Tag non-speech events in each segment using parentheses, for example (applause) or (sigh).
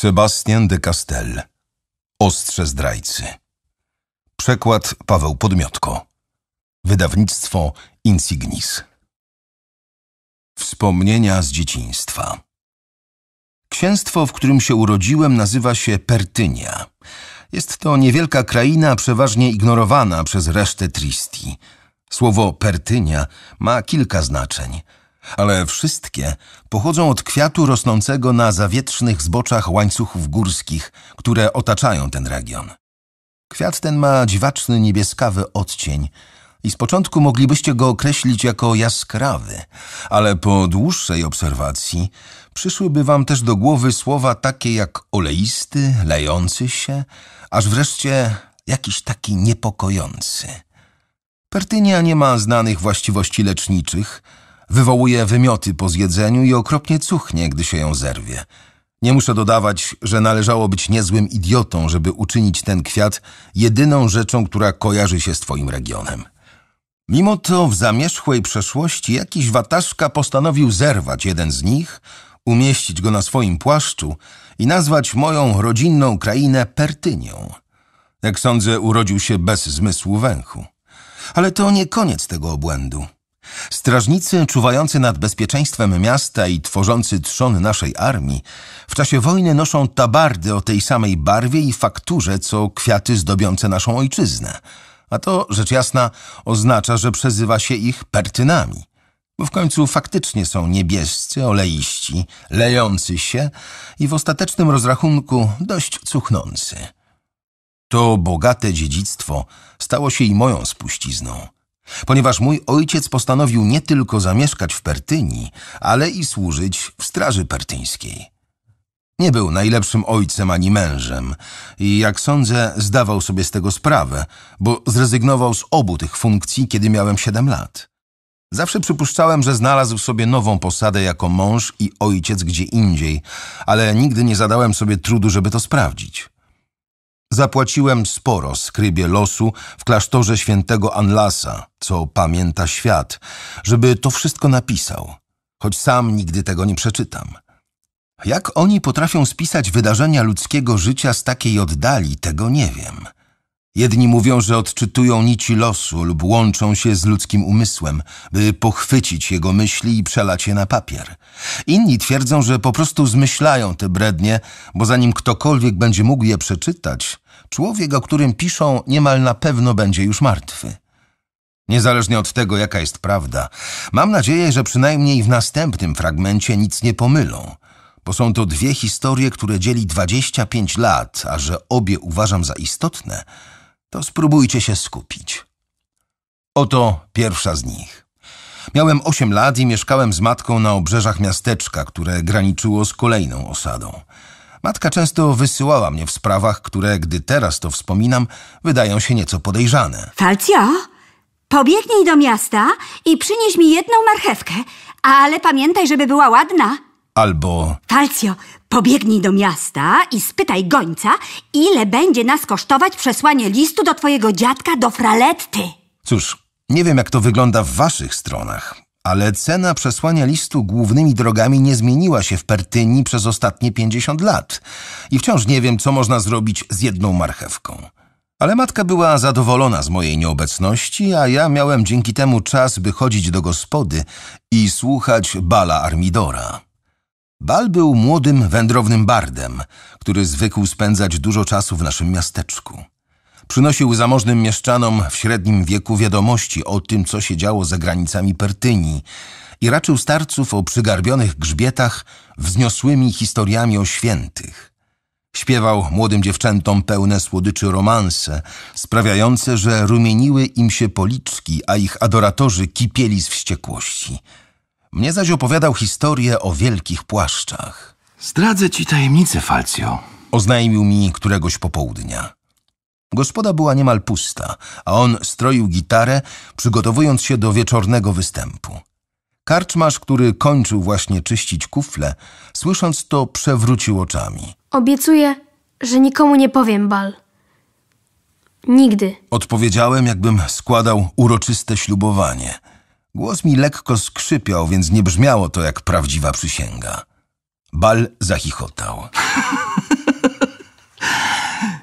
Sebastian de Castel. Ostrze zdrajcy. Przekład Paweł Podmiotko. Wydawnictwo Insignis. Wspomnienia z dzieciństwa. Księstwo, w którym się urodziłem, nazywa się Pertynia. Jest to niewielka kraina, przeważnie ignorowana przez resztę Tristi. Słowo Pertynia ma kilka znaczeń – ale wszystkie pochodzą od kwiatu rosnącego na zawietrznych zboczach łańcuchów górskich, które otaczają ten region. Kwiat ten ma dziwaczny niebieskawy odcień i z początku moglibyście go określić jako jaskrawy, ale po dłuższej obserwacji przyszłyby wam też do głowy słowa takie jak oleisty, lejący się, aż wreszcie jakiś taki niepokojący. Pertynia nie ma znanych właściwości leczniczych – Wywołuje wymioty po zjedzeniu i okropnie cuchnie, gdy się ją zerwie. Nie muszę dodawać, że należało być niezłym idiotą, żeby uczynić ten kwiat jedyną rzeczą, która kojarzy się z twoim regionem. Mimo to w zamierzchłej przeszłości jakiś wataszka postanowił zerwać jeden z nich, umieścić go na swoim płaszczu i nazwać moją rodzinną krainę Pertynią. Jak sądzę, urodził się bez zmysłu węchu. Ale to nie koniec tego obłędu. Strażnicy czuwający nad bezpieczeństwem miasta i tworzący trzon naszej armii w czasie wojny noszą tabardy o tej samej barwie i fakturze, co kwiaty zdobiące naszą ojczyznę. A to, rzecz jasna, oznacza, że przezywa się ich pertynami. Bo w końcu faktycznie są niebiescy, oleiści, lejący się i w ostatecznym rozrachunku dość cuchnący. To bogate dziedzictwo stało się i moją spuścizną – ponieważ mój ojciec postanowił nie tylko zamieszkać w Pertyni, ale i służyć w Straży Pertyńskiej. Nie był najlepszym ojcem ani mężem i, jak sądzę, zdawał sobie z tego sprawę, bo zrezygnował z obu tych funkcji, kiedy miałem siedem lat. Zawsze przypuszczałem, że znalazł sobie nową posadę jako mąż i ojciec gdzie indziej, ale nigdy nie zadałem sobie trudu, żeby to sprawdzić. Zapłaciłem sporo skrybie losu w klasztorze świętego Anlasa, co pamięta świat, żeby to wszystko napisał, choć sam nigdy tego nie przeczytam. Jak oni potrafią spisać wydarzenia ludzkiego życia z takiej oddali, tego nie wiem. Jedni mówią, że odczytują nici losu lub łączą się z ludzkim umysłem, by pochwycić jego myśli i przelać je na papier. Inni twierdzą, że po prostu zmyślają te brednie, bo zanim ktokolwiek będzie mógł je przeczytać, człowiek, o którym piszą, niemal na pewno będzie już martwy. Niezależnie od tego, jaka jest prawda, mam nadzieję, że przynajmniej w następnym fragmencie nic nie pomylą bo są to dwie historie, które dzieli 25 lat, a że obie uważam za istotne, to spróbujcie się skupić. Oto pierwsza z nich. Miałem osiem lat i mieszkałem z matką na obrzeżach miasteczka, które graniczyło z kolejną osadą. Matka często wysyłała mnie w sprawach, które, gdy teraz to wspominam, wydają się nieco podejrzane. Falcio, pobiegnij do miasta i przynieś mi jedną marchewkę, ale pamiętaj, żeby była ładna. Albo... Falcio, pobiegnij do miasta i spytaj gońca, ile będzie nas kosztować przesłanie listu do twojego dziadka do Fraletty. Cóż, nie wiem jak to wygląda w waszych stronach, ale cena przesłania listu głównymi drogami nie zmieniła się w Pertyni przez ostatnie 50 lat i wciąż nie wiem, co można zrobić z jedną marchewką. Ale matka była zadowolona z mojej nieobecności, a ja miałem dzięki temu czas, by chodzić do gospody i słuchać bala Armidora. Bal był młodym, wędrownym bardem, który zwykł spędzać dużo czasu w naszym miasteczku. Przynosił zamożnym mieszczanom w średnim wieku wiadomości o tym, co się działo za granicami Pertynii i raczył starców o przygarbionych grzbietach wzniosłymi historiami o świętych. Śpiewał młodym dziewczętom pełne słodyczy romanse, sprawiające, że rumieniły im się policzki, a ich adoratorzy kipieli z wściekłości – mnie zaś opowiadał historię o wielkich płaszczach. Zdradzę ci tajemnicę, Falcio. Oznajmił mi któregoś popołudnia. Gospoda była niemal pusta, a on stroił gitarę, przygotowując się do wieczornego występu. Karczmarz, który kończył właśnie czyścić kufle, słysząc to, przewrócił oczami. Obiecuję, że nikomu nie powiem, Bal. Nigdy. Odpowiedziałem, jakbym składał uroczyste ślubowanie. Głos mi lekko skrzypiał, więc nie brzmiało to jak prawdziwa przysięga. Bal zachichotał. (laughs)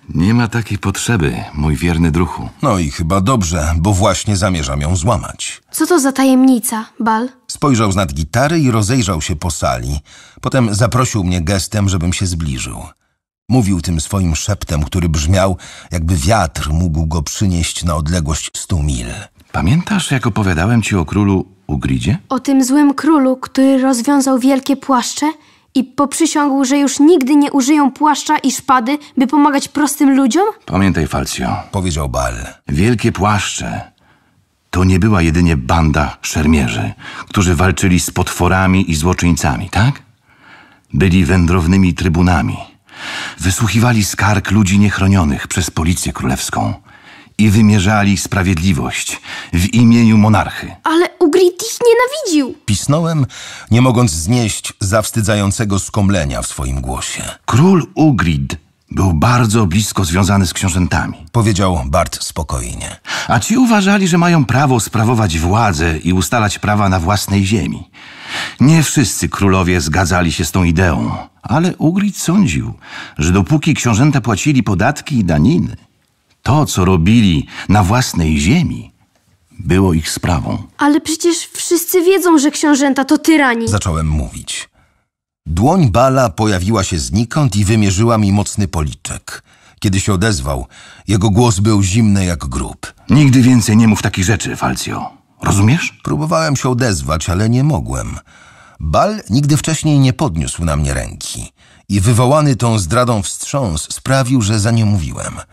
Nie ma takiej potrzeby, mój wierny druhu. No i chyba dobrze, bo właśnie zamierzam ją złamać. Co to za tajemnica, Bal? Spojrzał z nad gitary i rozejrzał się po sali. Potem zaprosił mnie gestem, żebym się zbliżył. Mówił tym swoim szeptem, który brzmiał, jakby wiatr mógł go przynieść na odległość stu mil. Pamiętasz, jak opowiadałem ci o królu Ugridzie? O tym złym królu, który rozwiązał wielkie płaszcze i poprzysiągł, że już nigdy nie użyją płaszcza i szpady, by pomagać prostym ludziom? Pamiętaj, Falcio. Powiedział Bal. Wielkie płaszcze to nie była jedynie banda szermierzy, którzy walczyli z potworami i złoczyńcami, tak? Byli wędrownymi trybunami. Wysłuchiwali skarg ludzi niechronionych przez policję królewską i wymierzali sprawiedliwość w imieniu monarchy. Ale Ugrit ich nienawidził. Pisnąłem, nie mogąc znieść zawstydzającego skomlenia w swoim głosie. Król Ugrid był bardzo blisko związany z książętami. Powiedział Bart spokojnie. A ci uważali, że mają prawo sprawować władzę i ustalać prawa na własnej ziemi. Nie wszyscy królowie zgadzali się z tą ideą, ale Ugrid sądził, że dopóki książęta płacili podatki i daniny, to, co robili na własnej ziemi, było ich sprawą. Ale przecież wszyscy wiedzą, że książęta to tyrani. Zacząłem mówić. Dłoń Bala pojawiła się znikąd i wymierzyła mi mocny policzek. Kiedy się odezwał, jego głos był zimny jak grób. Nigdy więcej nie mów takich rzeczy, Falcio. Rozumiesz? Próbowałem się odezwać, ale nie mogłem. Bal nigdy wcześniej nie podniósł na mnie ręki i wywołany tą zdradą wstrząs sprawił, że za nie mówiłem –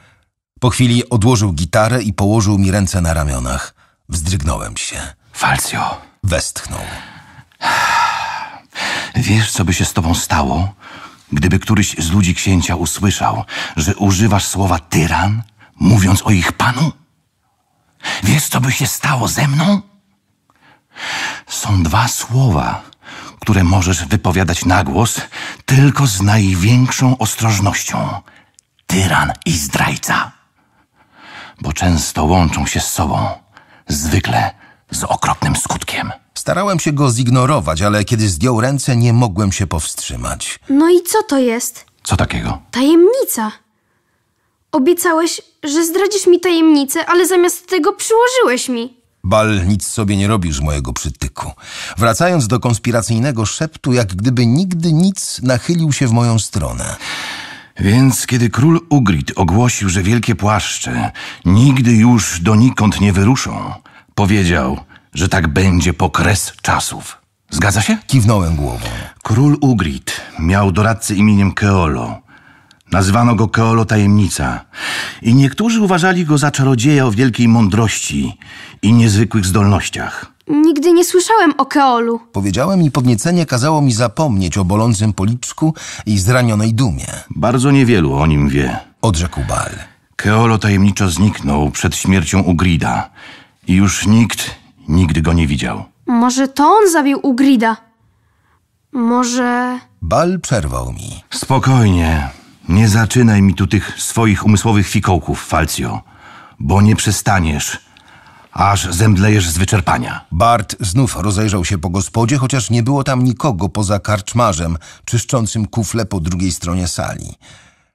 po chwili odłożył gitarę i położył mi ręce na ramionach. Wzdrygnąłem się. Falcio. Westchnął. Wiesz, co by się z tobą stało, gdyby któryś z ludzi księcia usłyszał, że używasz słowa tyran, mówiąc o ich panu? Wiesz, co by się stało ze mną? Są dwa słowa, które możesz wypowiadać na głos, tylko z największą ostrożnością. Tyran i zdrajca bo często łączą się z sobą, zwykle z okropnym skutkiem. Starałem się go zignorować, ale kiedy zdjął ręce, nie mogłem się powstrzymać. No i co to jest? Co takiego? Tajemnica. Obiecałeś, że zdradzisz mi tajemnicę, ale zamiast tego przyłożyłeś mi. Bal nic sobie nie robisz mojego przytyku. Wracając do konspiracyjnego szeptu, jak gdyby nigdy nic nachylił się w moją stronę. Więc kiedy król Ugrid ogłosił, że wielkie płaszcze nigdy już donikąd nie wyruszą, powiedział, że tak będzie po kres czasów. Zgadza się? Kiwnąłem głową. Król Ugrid miał doradcę imieniem Keolo. Nazwano go Keolo Tajemnica i niektórzy uważali go za czarodzieja o wielkiej mądrości i niezwykłych zdolnościach. Nigdy nie słyszałem o Keolu. Powiedziałem i podniecenie kazało mi zapomnieć o bolącym policzku i zranionej dumie. Bardzo niewielu o nim wie. Odrzekł Bal. Keolo tajemniczo zniknął przed śmiercią Ugrida. I już nikt nigdy go nie widział. Może to on zabił Ugrida? Może... Bal przerwał mi. Spokojnie. Nie zaczynaj mi tu tych swoich umysłowych fikołków, Falcio. Bo nie przestaniesz aż zemdlejesz z wyczerpania. Bart znów rozejrzał się po gospodzie, chociaż nie było tam nikogo poza karczmarzem, czyszczącym kufle po drugiej stronie sali.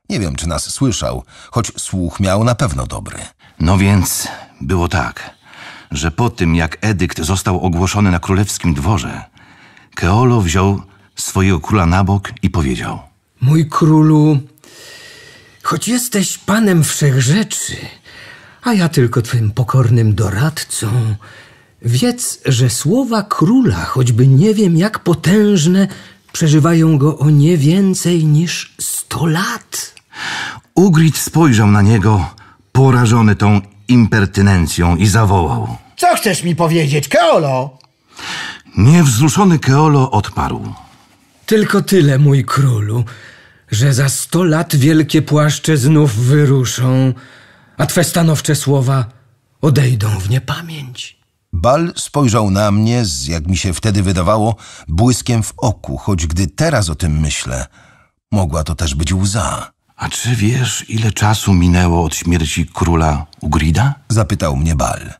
Nie wiem, czy nas słyszał, choć słuch miał na pewno dobry. No więc było tak, że po tym jak edykt został ogłoszony na królewskim dworze, Keolo wziął swojego króla na bok i powiedział: Mój królu, choć jesteś panem wszechrzeczy, rzeczy, a ja tylko twym pokornym doradcą. Wiedz, że słowa króla, choćby nie wiem jak potężne, przeżywają go o nie więcej niż sto lat. Ugrit spojrzał na niego, porażony tą impertynencją i zawołał. Co chcesz mi powiedzieć, Keolo? Niewzruszony Keolo odparł. Tylko tyle, mój królu, że za sto lat wielkie płaszcze znów wyruszą, a twe stanowcze słowa odejdą w niepamięć. Bal spojrzał na mnie z, jak mi się wtedy wydawało, błyskiem w oku, choć gdy teraz o tym myślę, mogła to też być łza. A czy wiesz, ile czasu minęło od śmierci króla Ugrida? Zapytał mnie Bal.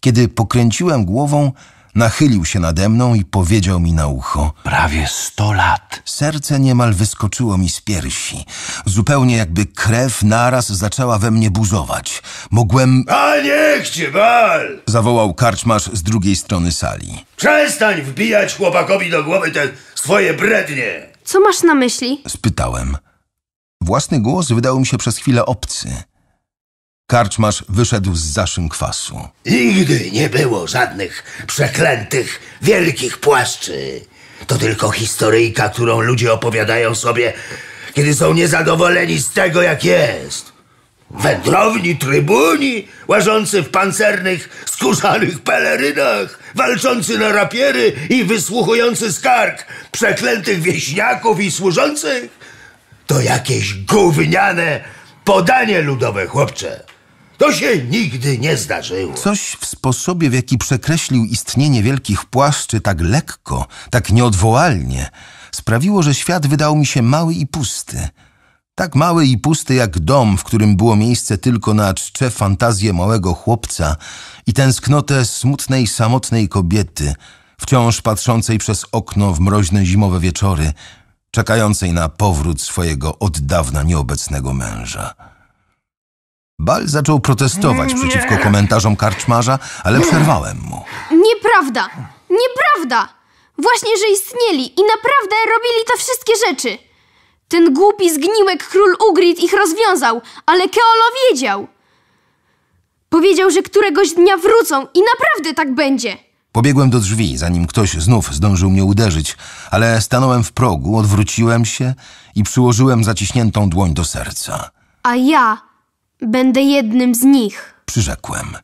Kiedy pokręciłem głową, Nachylił się nade mną i powiedział mi na ucho: Prawie sto lat. Serce niemal wyskoczyło mi z piersi. Zupełnie jakby krew naraz zaczęła we mnie buzować. Mogłem. A niech cię bal! zawołał karczmarz z drugiej strony sali. Przestań wbijać chłopakowi do głowy te swoje brednie! Co masz na myśli? spytałem. Własny głos wydał mi się przez chwilę obcy. Karczmarz wyszedł z zaszyn kwasu. Nigdy nie było żadnych przeklętych wielkich płaszczy. To tylko historyjka, którą ludzie opowiadają sobie, kiedy są niezadowoleni z tego, jak jest. Wędrowni trybuni, łażący w pancernych, skórzanych pelerynach, walczący na rapiery i wysłuchujący skarg przeklętych wieśniaków i służących? To jakieś gówniane podanie ludowe, chłopcze. To się nigdy nie zdarzyło. Coś w sposobie, w jaki przekreślił istnienie wielkich płaszczy tak lekko, tak nieodwołalnie, sprawiło, że świat wydał mi się mały i pusty. Tak mały i pusty jak dom, w którym było miejsce tylko na czcze fantazję małego chłopca i tęsknotę smutnej, samotnej kobiety, wciąż patrzącej przez okno w mroźne zimowe wieczory, czekającej na powrót swojego od dawna nieobecnego męża. Bal zaczął protestować przeciwko komentarzom karczmarza, ale przerwałem mu. Nieprawda! Nieprawda! Właśnie, że istnieli i naprawdę robili te wszystkie rzeczy. Ten głupi zgniłek król Ugrit ich rozwiązał, ale Keolo wiedział. Powiedział, że któregoś dnia wrócą i naprawdę tak będzie. Pobiegłem do drzwi, zanim ktoś znów zdążył mnie uderzyć, ale stanąłem w progu, odwróciłem się i przyłożyłem zaciśniętą dłoń do serca. A ja Będę jednym z nich. Przyrzekłem.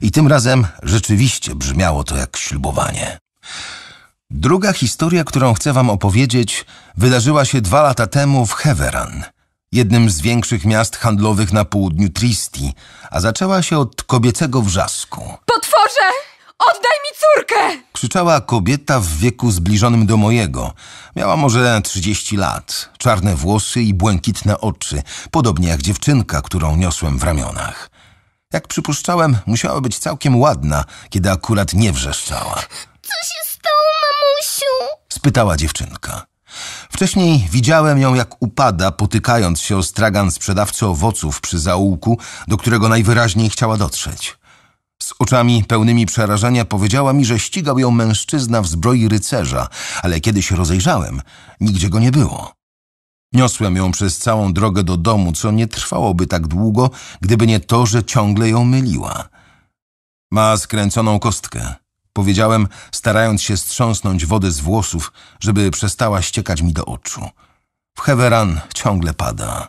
I tym razem rzeczywiście brzmiało to jak ślubowanie. Druga historia, którą chcę wam opowiedzieć, wydarzyła się dwa lata temu w Heveran, jednym z większych miast handlowych na południu Tristi, a zaczęła się od kobiecego wrzasku. Potworze! Oddaj mi córkę! Krzyczała kobieta w wieku zbliżonym do mojego. Miała może 30 lat, czarne włosy i błękitne oczy, podobnie jak dziewczynka, którą niosłem w ramionach. Jak przypuszczałem, musiała być całkiem ładna, kiedy akurat nie wrzeszczała. Co się stało, mamusiu? spytała dziewczynka. Wcześniej widziałem ją, jak upada, potykając się o stragan sprzedawcy owoców przy zaułku, do którego najwyraźniej chciała dotrzeć. Z oczami pełnymi przerażenia powiedziała mi, że ścigał ją mężczyzna w zbroi rycerza, ale kiedy się rozejrzałem, nigdzie go nie było. Niosłem ją przez całą drogę do domu, co nie trwałoby tak długo, gdyby nie to, że ciągle ją myliła. Ma skręconą kostkę, powiedziałem, starając się strząsnąć wodę z włosów, żeby przestała ściekać mi do oczu. W Heveran ciągle pada.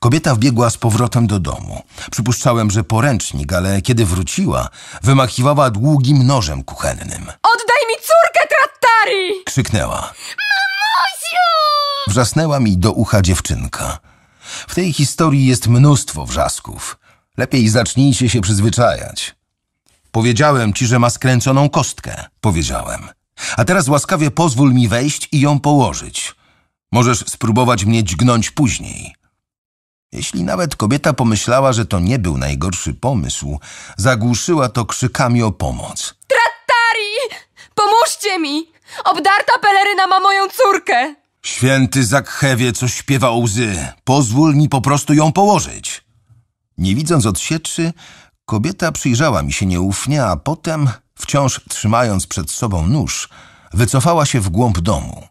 Kobieta wbiegła z powrotem do domu. Przypuszczałem, że poręcznik, ale kiedy wróciła, wymachiwała długim nożem kuchennym. Oddaj mi córkę, Trattari! Krzyknęła. Mamusiu! Wrzasnęła mi do ucha dziewczynka. W tej historii jest mnóstwo wrzasków. Lepiej zacznijcie się przyzwyczajać. Powiedziałem ci, że ma skręconą kostkę, powiedziałem. A teraz łaskawie pozwól mi wejść i ją położyć. Możesz spróbować mnie dźgnąć później. Jeśli nawet kobieta pomyślała, że to nie był najgorszy pomysł, zagłuszyła to krzykami o pomoc. Trattari! Pomóżcie mi! Obdarta peleryna ma moją córkę! Święty Zakchewie, co śpiewa łzy. Pozwól mi po prostu ją położyć. Nie widząc odsieczy, kobieta przyjrzała mi się nieufnie, a potem, wciąż trzymając przed sobą nóż, wycofała się w głąb domu.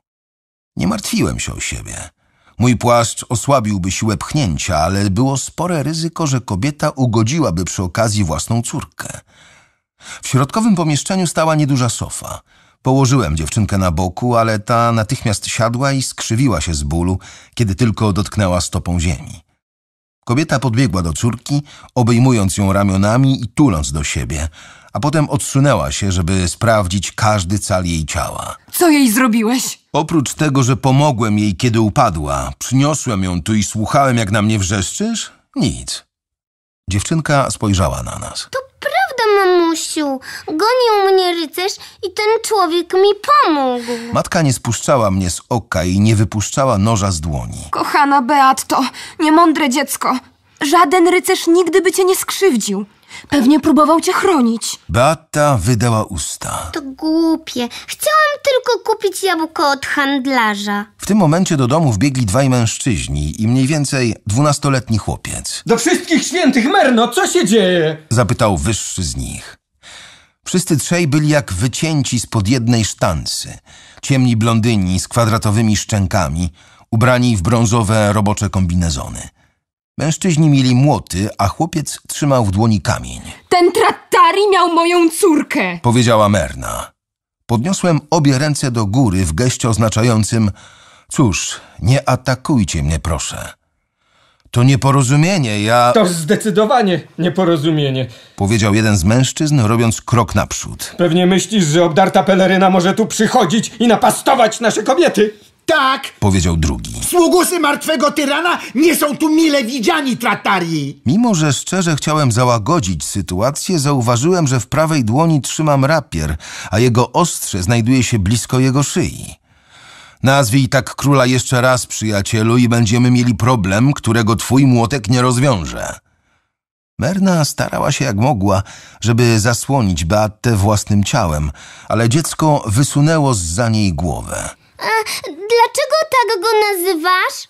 Nie martwiłem się o siebie. Mój płaszcz osłabiłby siłę pchnięcia, ale było spore ryzyko, że kobieta ugodziłaby przy okazji własną córkę. W środkowym pomieszczeniu stała nieduża sofa. Położyłem dziewczynkę na boku, ale ta natychmiast siadła i skrzywiła się z bólu, kiedy tylko dotknęła stopą ziemi. Kobieta podbiegła do córki, obejmując ją ramionami i tuląc do siebie – a potem odsunęła się, żeby sprawdzić każdy cal jej ciała. Co jej zrobiłeś? Oprócz tego, że pomogłem jej, kiedy upadła, przyniosłem ją tu i słuchałem, jak na mnie wrzeszczysz? Nic. Dziewczynka spojrzała na nas. To prawda, mamusiu. Gonił mnie rycerz i ten człowiek mi pomógł. Matka nie spuszczała mnie z oka i nie wypuszczała noża z dłoni. Kochana Beatto, niemądre dziecko. Żaden rycerz nigdy by cię nie skrzywdził. Pewnie próbował cię chronić. Beata wydała usta. To głupie. Chciałam tylko kupić jabłko od handlarza. W tym momencie do domu wbiegli dwaj mężczyźni i mniej więcej dwunastoletni chłopiec. Do wszystkich świętych Merno, co się dzieje? Zapytał wyższy z nich. Wszyscy trzej byli jak wycięci spod jednej sztancy. Ciemni blondyni z kwadratowymi szczękami, ubrani w brązowe robocze kombinezony. Mężczyźni mieli młoty, a chłopiec trzymał w dłoni kamień. Ten trattari miał moją córkę! Powiedziała Merna. Podniosłem obie ręce do góry w geście oznaczającym Cóż, nie atakujcie mnie proszę. To nieporozumienie, ja... To zdecydowanie nieporozumienie. Powiedział jeden z mężczyzn, robiąc krok naprzód. Pewnie myślisz, że obdarta peleryna może tu przychodzić i napastować nasze kobiety. Tak! Powiedział drugi. Sługusy martwego tyrana nie są tu mile widziani, tratarii! Mimo, że szczerze chciałem załagodzić sytuację, zauważyłem, że w prawej dłoni trzymam rapier, a jego ostrze znajduje się blisko jego szyi. Nazwij tak króla jeszcze raz, przyjacielu, i będziemy mieli problem, którego twój młotek nie rozwiąże. Merna starała się jak mogła, żeby zasłonić Beatę własnym ciałem, ale dziecko wysunęło z za niej głowę dlaczego tak go nazywasz?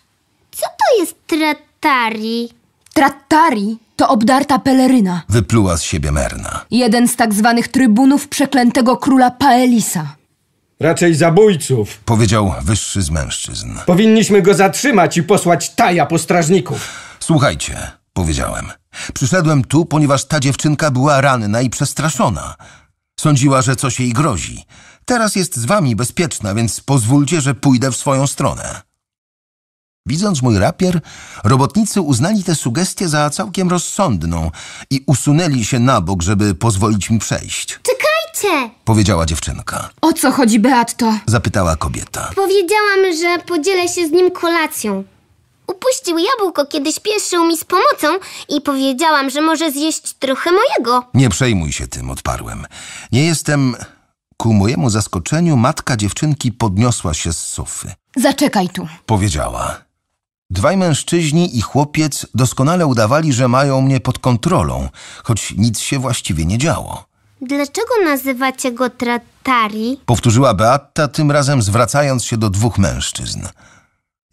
Co to jest trattari? Trattari to obdarta peleryna. Wypluła z siebie Merna. Jeden z tak zwanych trybunów przeklętego króla Paelisa. Raczej zabójców. Powiedział wyższy z mężczyzn. Powinniśmy go zatrzymać i posłać taja po strażników. Słuchajcie, powiedziałem. Przyszedłem tu, ponieważ ta dziewczynka była ranna i przestraszona. Sądziła, że coś jej grozi. Teraz jest z wami bezpieczna, więc pozwólcie, że pójdę w swoją stronę. Widząc mój rapier, robotnicy uznali tę sugestię za całkiem rozsądną i usunęli się na bok, żeby pozwolić mi przejść. Czekajcie! Powiedziała dziewczynka. O co chodzi, Beato? Zapytała kobieta. Powiedziałam, że podzielę się z nim kolacją. Upuścił jabłko, kiedy śpieszył mi z pomocą i powiedziałam, że może zjeść trochę mojego. Nie przejmuj się tym, odparłem. Nie jestem Ku mojemu zaskoczeniu matka dziewczynki podniosła się z sofy. Zaczekaj tu. Powiedziała. Dwaj mężczyźni i chłopiec doskonale udawali, że mają mnie pod kontrolą, choć nic się właściwie nie działo. Dlaczego nazywacie go Tratari? Powtórzyła Beatta, tym razem zwracając się do dwóch mężczyzn.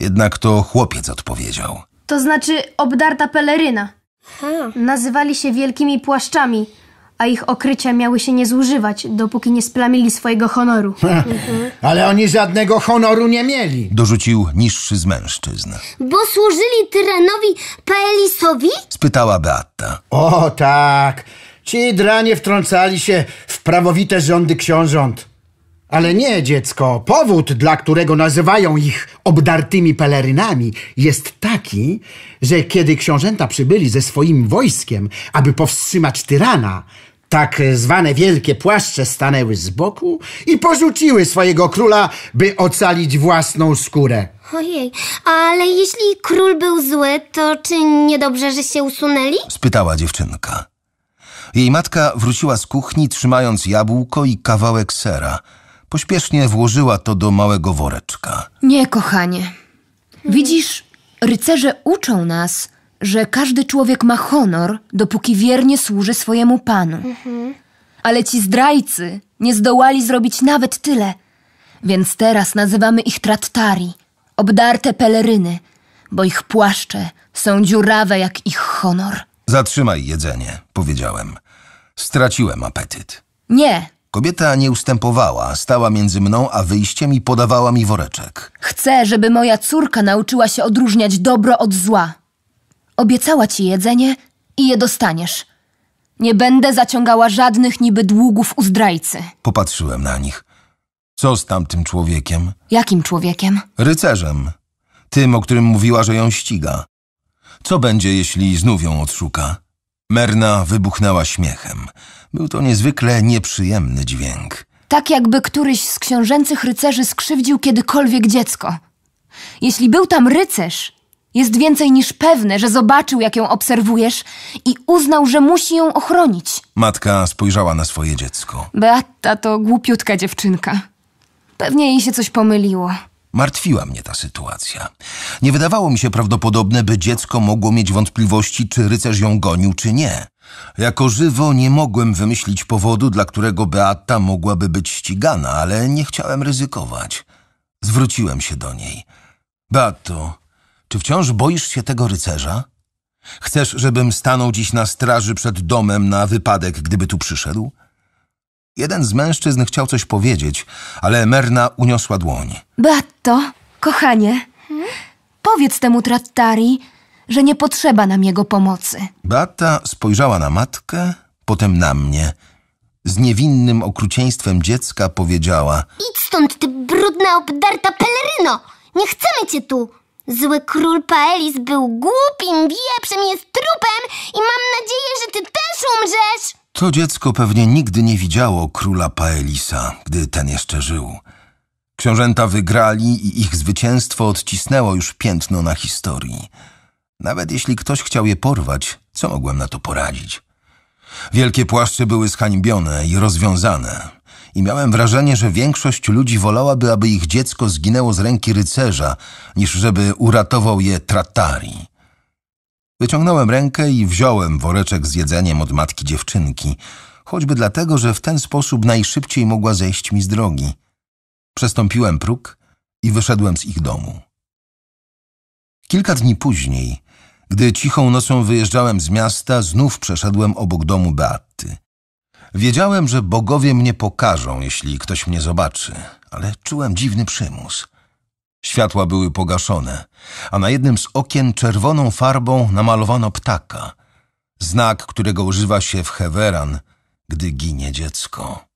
Jednak to chłopiec odpowiedział. To znaczy obdarta peleryna. Ha. Nazywali się wielkimi płaszczami – a ich okrycia miały się nie zużywać, dopóki nie splamili swojego honoru. (laughs) Ale oni żadnego honoru nie mieli. Dorzucił niższy z mężczyzn. Bo służyli tyranowi Paelisowi? Spytała Beata. O tak, ci dranie wtrącali się w prawowite rządy książąt. Ale nie, dziecko, powód, dla którego nazywają ich obdartymi pelerynami, jest taki, że kiedy książęta przybyli ze swoim wojskiem, aby powstrzymać tyrana, tak zwane wielkie płaszcze stanęły z boku i porzuciły swojego króla, by ocalić własną skórę. Ojej, ale jeśli król był zły, to czy niedobrze, że się usunęli? spytała dziewczynka. Jej matka wróciła z kuchni, trzymając jabłko i kawałek sera – Pośpiesznie włożyła to do małego woreczka. Nie, kochanie. Widzisz, rycerze uczą nas, że każdy człowiek ma honor, dopóki wiernie służy swojemu panu. Ale ci zdrajcy nie zdołali zrobić nawet tyle, więc teraz nazywamy ich trattari, obdarte peleryny, bo ich płaszcze są dziurawe jak ich honor. Zatrzymaj jedzenie, powiedziałem. Straciłem apetyt. Nie, Kobieta nie ustępowała, stała między mną a wyjściem i podawała mi woreczek. Chcę, żeby moja córka nauczyła się odróżniać dobro od zła. Obiecała ci jedzenie i je dostaniesz. Nie będę zaciągała żadnych niby długów u zdrajcy. Popatrzyłem na nich. Co z tamtym człowiekiem? Jakim człowiekiem? Rycerzem. Tym, o którym mówiła, że ją ściga. Co będzie, jeśli znów ją odszuka? Merna wybuchnęła śmiechem. Był to niezwykle nieprzyjemny dźwięk. Tak jakby któryś z książęcych rycerzy skrzywdził kiedykolwiek dziecko. Jeśli był tam rycerz, jest więcej niż pewne, że zobaczył, jak ją obserwujesz i uznał, że musi ją ochronić. Matka spojrzała na swoje dziecko. Beata to głupiutka dziewczynka. Pewnie jej się coś pomyliło. Martwiła mnie ta sytuacja. Nie wydawało mi się prawdopodobne, by dziecko mogło mieć wątpliwości, czy rycerz ją gonił, czy nie. Jako żywo nie mogłem wymyślić powodu, dla którego Beata mogłaby być ścigana, ale nie chciałem ryzykować. Zwróciłem się do niej. Beato, czy wciąż boisz się tego rycerza? Chcesz, żebym stanął dziś na straży przed domem na wypadek, gdyby tu przyszedł? Jeden z mężczyzn chciał coś powiedzieć, ale Merna uniosła dłoń. Bato, kochanie, powiedz temu Trattari, że nie potrzeba nam jego pomocy. Beata spojrzała na matkę, potem na mnie. Z niewinnym okrucieństwem dziecka powiedziała: Idź stąd, ty brudna, obdarta peleryno! Nie chcemy cię tu! Zły król Paelis był głupim wieprzem, jest trupem i mam nadzieję, że ty też umrzesz! To dziecko pewnie nigdy nie widziało króla Paelisa, gdy ten jeszcze żył. Książęta wygrali i ich zwycięstwo odcisnęło już piętno na historii. Nawet jeśli ktoś chciał je porwać, co mogłem na to poradzić? Wielkie płaszcze były zhańbione i rozwiązane, i miałem wrażenie, że większość ludzi wolałaby, aby ich dziecko zginęło z ręki rycerza, niż żeby uratował je trattari. Wyciągnąłem rękę i wziąłem woreczek z jedzeniem od matki dziewczynki, choćby dlatego, że w ten sposób najszybciej mogła zejść mi z drogi. Przestąpiłem próg i wyszedłem z ich domu. Kilka dni później, gdy cichą nocą wyjeżdżałem z miasta, znów przeszedłem obok domu Beatty. Wiedziałem, że bogowie mnie pokażą, jeśli ktoś mnie zobaczy, ale czułem dziwny przymus. Światła były pogaszone, a na jednym z okien czerwoną farbą namalowano ptaka, znak, którego używa się w Heveran, gdy ginie dziecko.